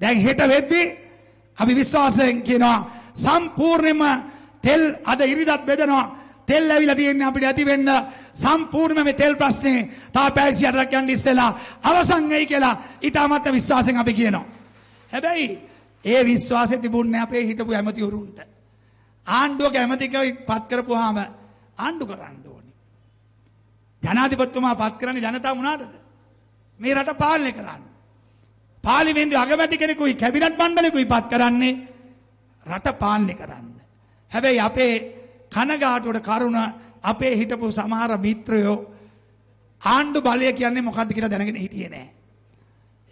දැන් හෙට වෙද්දි අපි විශ්වාසයෙන් කියනවා සම්පූර්ණයෙන්ම තෙල් අද ඉරිදත් බෙදනවා තෙල් ඇවිලා තියෙන්නේ අපිට ඇති වෙන්න සම්පූර්ණ මේ තෙල් ප්‍රශ්නේ තා පැවිසි අටක් යන්න ඉස්සෙලා අවසන් වෙයි කියලා ඊටමත් විශ්වාසයෙන් අපි කියනවා. හැබැයි ඒ විශ්වාසය තිබුණේ අපේ හිටපු ඇමතිවරුන්ට. ආණ්ඩුවක ඇමතිකව පත් කරපුවාම ආණ්ඩු කරන්න ඕනේ. ජනාධිපතිතුමා පත් කරන්නේ ජනතාව මොනවාටද? මේ රට පාලනය කරන්න. පාලිමේන්දු අගමැති කෙනෙකුයි කැබිනට් මණ්ඩලෙකුයි පත් කරන්නේ රට පාලනය කරන්න. හැබැයි අපේ කනගාටුවට කරුණ අපේ හිටපු සමහර මිත්‍රයෝ ආණ්ඩු බලය කියන්නේ මොකද්ද කියලා දැනගෙන හිටියේ නෑ.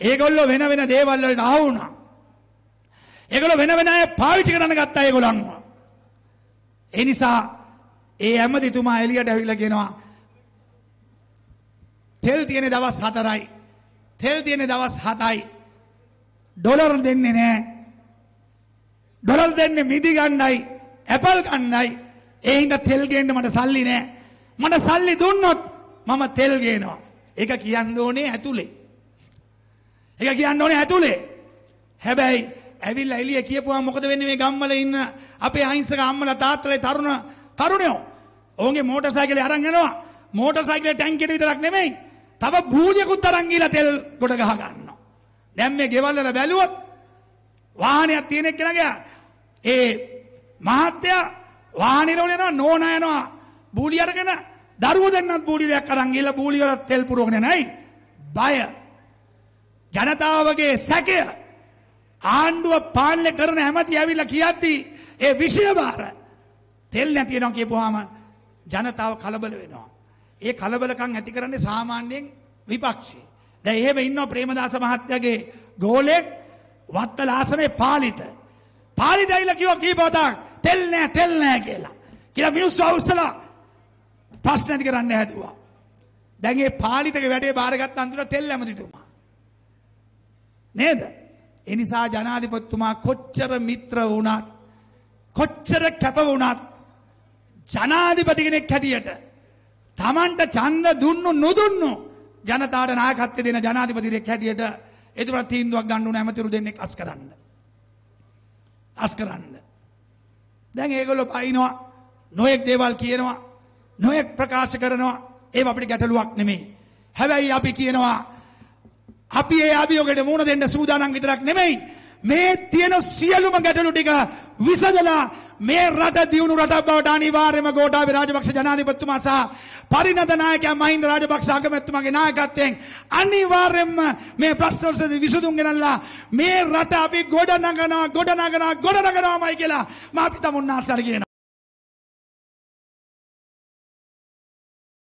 ඒගොල්ලෝ වෙන වෙන දේවල් වලට ආව වුණා. ඒගොල්ලෝ වෙන වෙන අය පාවිච්චි කරන්න ගත්තා ඒගොල්ලන්ව. ඒ නිසා ඒ ඇමතිතුමා එළියට ඇවිල්ලා කියනවා තෙල් තියෙන දවස් හතරයි තෙල් තියෙන දවස් හතයි ඩොලර් දෙන්නේ නෑ ඩොලර් දෙන්න මිදි ගන්නයි ඇපල් ගන්නයි ඒහින්ද තෙල්ගේන්න මට සල්ලි නෑ මට සල්ලි දුන්නොත් මම තෙල්ගේනවා එක කියන්න ඕනේ ඇතුළේ එක කියන්න ඕනේ ඇතුළේ හැබැයි ඇවිල් ඇලිය කියපුවා මොකද වෙන්නේ මේ ගම්වල ඉන්න අපේ අහිංසක අම්මලා තාත්තලා තරුණ තරුණයෝ ඔවුන්ගේ මෝටර් සයිකලේ අරන් යනවා මෝටර් සයිකලේ ටැංකියට විතරක් නෙමෙයි තව බූලියකුත් අරන් ගිහලා තෙල් ගොඩ ගහ ගන්න දැම් මේ ගෙවල්ලට බැලුවත් වාහනයක් තියෙනෙක් කෙනගේ ඒ මහත්තයා වාහනිරවලෙනවා නෝනයනවා බූලි අරගෙන දරුව දෙන්නත් බූලි දෙයක් අරන් ගිහලා බූලි වල තෙල් පුරවගෙන නැයි බය ජනතාවගේ සැකය ආණ්ඩුව පාලනය කරන හැමති ඇවිල්ලා කියද්දී ඒ විෂය බාර තෙල් නැති වෙනවා කියපුවාම ජනතාව කලබල වෙනවා ඒ කලබලකම් ඇති කරන්නේ සාමාන්‍යයෙන් විපක්ෂය දැ එහෙම ඉන්න ප්‍රේමදාස මහත්යගේ ගෝලෙක් වත්ත ලාසනේ පාලිත. පාලි දැයිල කිව කීපෝතක් තෙල්නෑ තෙල්නෑ කියලා. කියලා මිනිස් අවස්සල ප්‍රශ්නැති කරන්න හැදවා. දැගේ පාලිතක වැඩේ භාරගත් අන්තුර තෙල් ඇමතිතුමා. නේද. එනිසා ජනාධිපත්තුමා කොච්චර මිත්‍ර වුණත් කොච්චර කැප වුණත් ජනාධිපතිගෙනෙක් හැටියට තමන්ට චන්ද දුන්නු නොදුන්නු ජනතාවට නායකත්වය දෙන ජනාධිපතිරෙක් හැටියට එතුමට තීන්දුවක් ගන්න ඕන ඇමතිවරු දෙන්නෙක් අස් කරන්න. අස් කරන්න. දැන් ඒගොල්ලෝ පයින්නවා නොයෙක් දේවල් කියනවා නොයෙක් ප්‍රකාශ කරනවා ඒ අපිට ගැටලුවක් නෙමෙයි. හැබැයි අපි කියනවා අපි ඒ අභියෝගයට මුහුණ දෙන්න සූදානම් විතරක් නෙමෙයි මේ තියෙන සියලුම ගැටලු ටික විසඳලා මේ රට දියුණු රටක් බවට අනිවාර්යයෙන්ම ගෝඨාභය රාජපක්ෂ ජනාධිපතිතුමා සහ පරිණත නායකයා මහින්ද රාජපක්ෂ අගමැතිතුමාගේ නායකත්වයෙන් අනිවාර්යයෙන්ම මේ ප්‍රශ්න වලට විසඳුම් ගෙනල්ලා මේ රට අපි ගොඩනගනවා ගොඩනගනවා ගොඩනගනවාමයි කියලා මා පිටමුන්නාසල් කියනවා